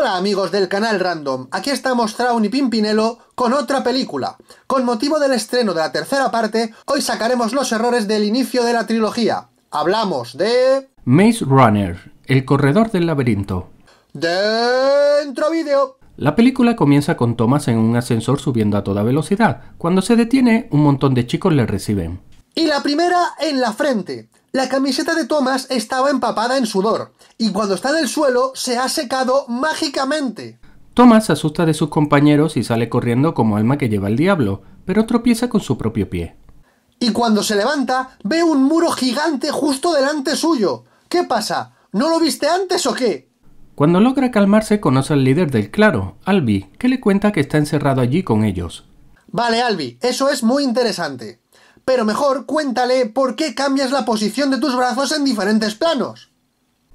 Hola amigos del canal Random, aquí estamos Traun y Pimpinelo con otra película. Con motivo del estreno de la tercera parte, hoy sacaremos los errores del inicio de la trilogía. Hablamos de... Maze Runner, el corredor del laberinto. Dentro vídeo. La película comienza con Thomas en un ascensor subiendo a toda velocidad. Cuando se detiene, un montón de chicos le reciben. Y la primera en la frente. La camiseta de Thomas estaba empapada en sudor, y cuando está en el suelo se ha secado mágicamente. Thomas se asusta de sus compañeros y sale corriendo como alma que lleva el diablo, pero tropieza con su propio pie. Y cuando se levanta, ve un muro gigante justo delante suyo. ¿Qué pasa? ¿No lo viste antes o qué? Cuando logra calmarse, conoce al líder del claro, Albi, que le cuenta que está encerrado allí con ellos. Vale, Albi, eso es muy interesante. Pero mejor cuéntale por qué cambias la posición de tus brazos en diferentes planos.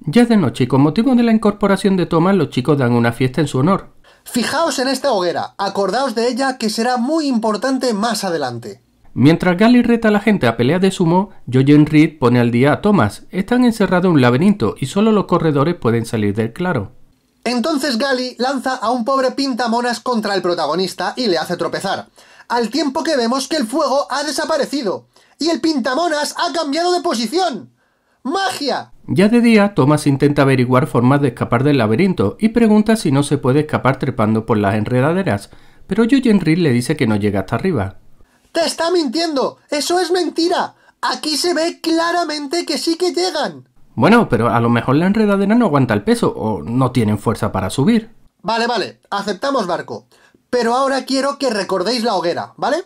Ya es de noche y con motivo de la incorporación de Thomas los chicos dan una fiesta en su honor. Fijaos en esta hoguera, acordaos de ella que será muy importante más adelante. Mientras Gally reta a la gente a pelea de sumo, Joyen Reed pone al día a Thomas. Están encerrados en un laberinto y solo los corredores pueden salir del claro. Entonces Gally lanza a un pobre pintamonas contra el protagonista y le hace tropezar al tiempo que vemos que el fuego ha desaparecido y el pintamonas ha cambiado de posición. ¡Magia! Ya de día, Thomas intenta averiguar formas de escapar del laberinto y pregunta si no se puede escapar trepando por las enredaderas, pero Eugene Reed le dice que no llega hasta arriba. ¡Te está mintiendo! ¡Eso es mentira! Aquí se ve claramente que sí que llegan. Bueno, pero a lo mejor la enredadera no aguanta el peso o no tienen fuerza para subir. Vale, vale, aceptamos barco. Pero ahora quiero que recordéis la hoguera, ¿vale?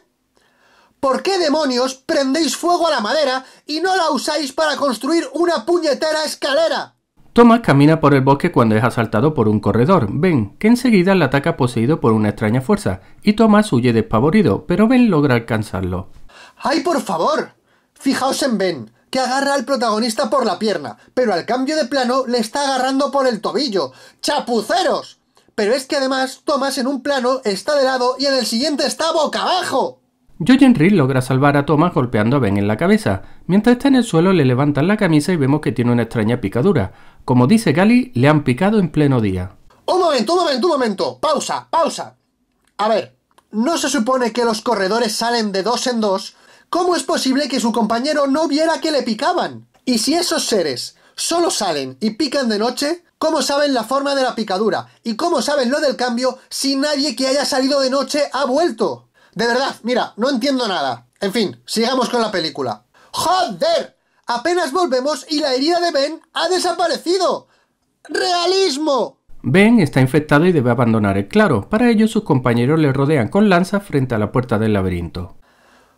¿Por qué demonios prendéis fuego a la madera y no la usáis para construir una puñetera escalera? Thomas camina por el bosque cuando es asaltado por un corredor, Ben, que enseguida le ataca poseído por una extraña fuerza, y Thomas huye despavorido, pero Ben logra alcanzarlo. ¡Ay, por favor! Fijaos en Ben, que agarra al protagonista por la pierna, pero al cambio de plano le está agarrando por el tobillo. ¡Chapuceros! pero es que además Thomas en un plano está de lado y en el siguiente está boca abajo. yo Henry logra salvar a Thomas golpeando a Ben en la cabeza. Mientras está en el suelo le levantan la camisa y vemos que tiene una extraña picadura. Como dice Gali, le han picado en pleno día. Un momento, un momento, un momento. Pausa, pausa. A ver, ¿no se supone que los corredores salen de dos en dos? ¿Cómo es posible que su compañero no viera que le picaban? Y si esos seres solo salen y pican de noche, ¿Cómo saben la forma de la picadura? ¿Y cómo saben lo del cambio si nadie que haya salido de noche ha vuelto? De verdad, mira, no entiendo nada. En fin, sigamos con la película. ¡Joder! Apenas volvemos y la herida de Ben ha desaparecido. ¡Realismo! Ben está infectado y debe abandonar el claro. Para ello sus compañeros le rodean con lanzas frente a la puerta del laberinto.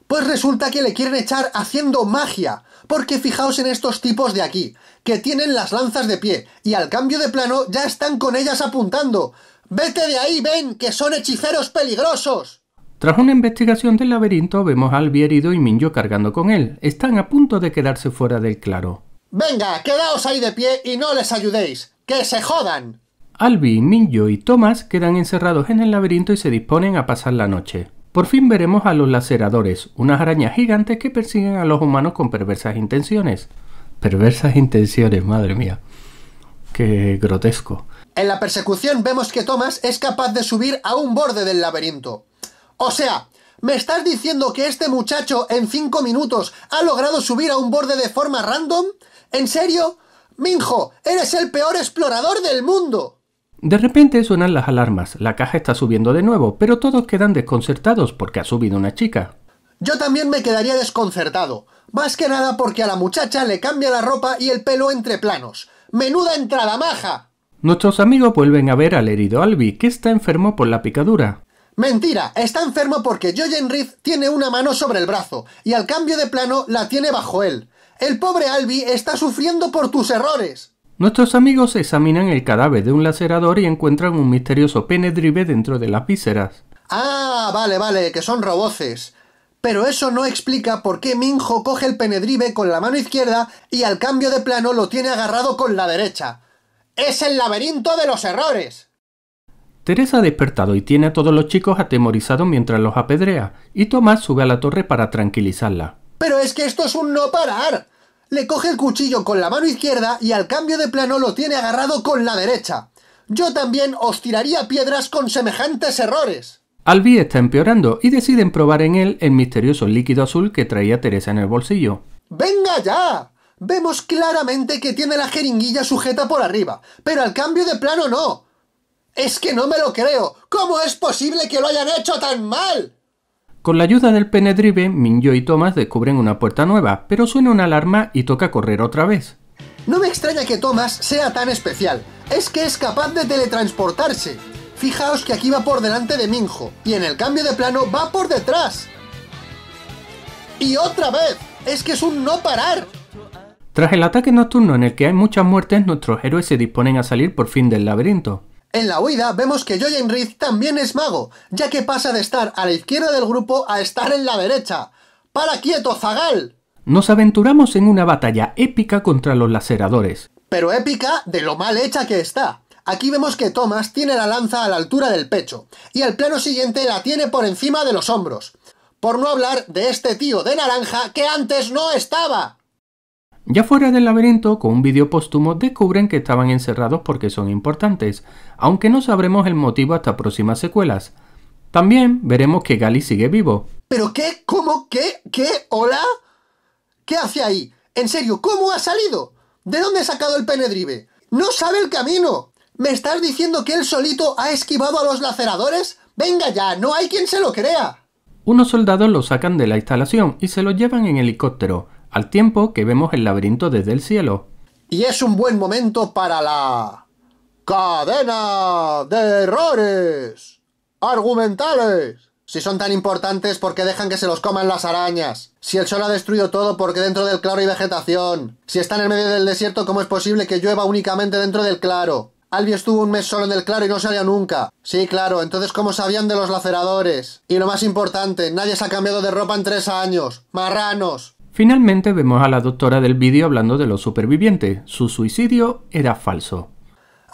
Pues resulta que le quieren echar haciendo magia, porque fijaos en estos tipos de aquí, que tienen las lanzas de pie, y al cambio de plano ya están con ellas apuntando. ¡Vete de ahí, ven, que son hechiceros peligrosos! Tras una investigación del laberinto, vemos a Albi herido y Minyo cargando con él. Están a punto de quedarse fuera del claro. Venga, quedaos ahí de pie y no les ayudéis. ¡Que se jodan! Albi, Minyo y Thomas quedan encerrados en el laberinto y se disponen a pasar la noche. Por fin veremos a los laceradores, unas arañas gigantes que persiguen a los humanos con perversas intenciones. Perversas intenciones, madre mía. Qué grotesco. En la persecución vemos que Thomas es capaz de subir a un borde del laberinto. O sea, ¿me estás diciendo que este muchacho en 5 minutos ha logrado subir a un borde de forma random? ¿En serio? Minjo, eres el peor explorador del mundo. De repente suenan las alarmas, la caja está subiendo de nuevo, pero todos quedan desconcertados porque ha subido una chica. Yo también me quedaría desconcertado, más que nada porque a la muchacha le cambia la ropa y el pelo entre planos. ¡Menuda entrada maja! Nuestros amigos vuelven a ver al herido Albi, que está enfermo por la picadura. Mentira, está enfermo porque Jojen Reed tiene una mano sobre el brazo y al cambio de plano la tiene bajo él. El pobre Albi está sufriendo por tus errores. Nuestros amigos examinan el cadáver de un lacerador y encuentran un misterioso pene dentro de las vísceras. Ah, vale, vale, que son roboces. Pero eso no explica por qué Minjo coge el penedrive con la mano izquierda y al cambio de plano lo tiene agarrado con la derecha. ¡Es el laberinto de los errores! Teresa ha despertado y tiene a todos los chicos atemorizados mientras los apedrea, y Tomás sube a la torre para tranquilizarla. Pero es que esto es un no parar le coge el cuchillo con la mano izquierda y al cambio de plano lo tiene agarrado con la derecha. Yo también os tiraría piedras con semejantes errores. Albi está empeorando y deciden probar en él el misterioso líquido azul que traía Teresa en el bolsillo. ¡Venga ya! Vemos claramente que tiene la jeringuilla sujeta por arriba, pero al cambio de plano no. Es que no me lo creo. ¿Cómo es posible que lo hayan hecho tan mal? Con la ayuda del penedrive, Minjo y Thomas descubren una puerta nueva, pero suena una alarma y toca correr otra vez. No me extraña que Thomas sea tan especial, es que es capaz de teletransportarse. Fijaos que aquí va por delante de Minjo, y en el cambio de plano va por detrás. ¡Y otra vez! ¡Es que es un no parar! Tras el ataque nocturno en el que hay muchas muertes, nuestros héroes se disponen a salir por fin del laberinto. En la huida vemos que Joyen Reed también es mago, ya que pasa de estar a la izquierda del grupo a estar en la derecha. ¡Para quieto, Zagal! Nos aventuramos en una batalla épica contra los laceradores. Pero épica de lo mal hecha que está. Aquí vemos que Thomas tiene la lanza a la altura del pecho, y al plano siguiente la tiene por encima de los hombros. Por no hablar de este tío de naranja que antes no estaba. Ya fuera del laberinto, con un vídeo póstumo, descubren que estaban encerrados porque son importantes, aunque no sabremos el motivo hasta próximas secuelas. También veremos que Gali sigue vivo. ¿Pero qué? ¿Cómo? ¿Qué? ¿Qué? ¿Hola? ¿Qué hace ahí? En serio, ¿cómo ha salido? ¿De dónde ha sacado el penedrive? ¡No sabe el camino! ¿Me estás diciendo que él solito ha esquivado a los laceradores? ¡Venga ya! ¡No hay quien se lo crea! Unos soldados lo sacan de la instalación y se lo llevan en helicóptero, al tiempo que vemos el laberinto desde el cielo. Y es un buen momento para la cadena de errores argumentales. Si son tan importantes, ¿por qué dejan que se los coman las arañas? Si el sol ha destruido todo, porque dentro del claro hay vegetación? Si está en el medio del desierto, ¿cómo es posible que llueva únicamente dentro del claro? Albi estuvo un mes solo en el claro y no salió nunca. Sí, claro, entonces ¿cómo sabían de los laceradores? Y lo más importante, nadie se ha cambiado de ropa en tres años. ¡Marranos! Finalmente vemos a la doctora del vídeo hablando de los supervivientes. Su suicidio era falso.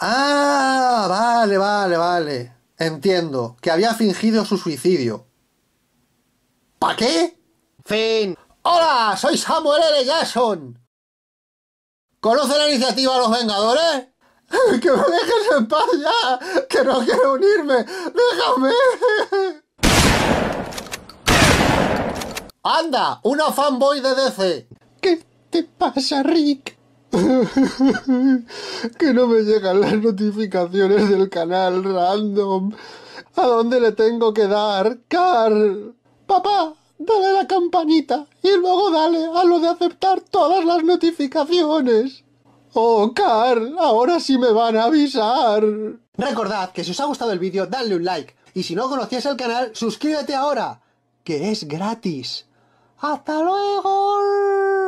Ah, vale, vale, vale. Entiendo, que había fingido su suicidio. ¿Para qué? Fin. Hola, soy Samuel L. Jackson. ¿Conoce la iniciativa Los Vengadores? ¡Que me dejes en paz ya! ¡Que no quiero unirme! ¡Déjame! ¡Anda! ¡Una fanboy de DC! ¿Qué te pasa, Rick? que no me llegan las notificaciones del canal random. ¿A dónde le tengo que dar? ¡Carl! ¡Papá! Dale la campanita y luego dale a lo de aceptar todas las notificaciones. Oh, Carl, ahora sí me van a avisar. Recordad que si os ha gustado el vídeo, dadle un like. Y si no conocías el canal, suscríbete ahora, que es gratis. hasta luego.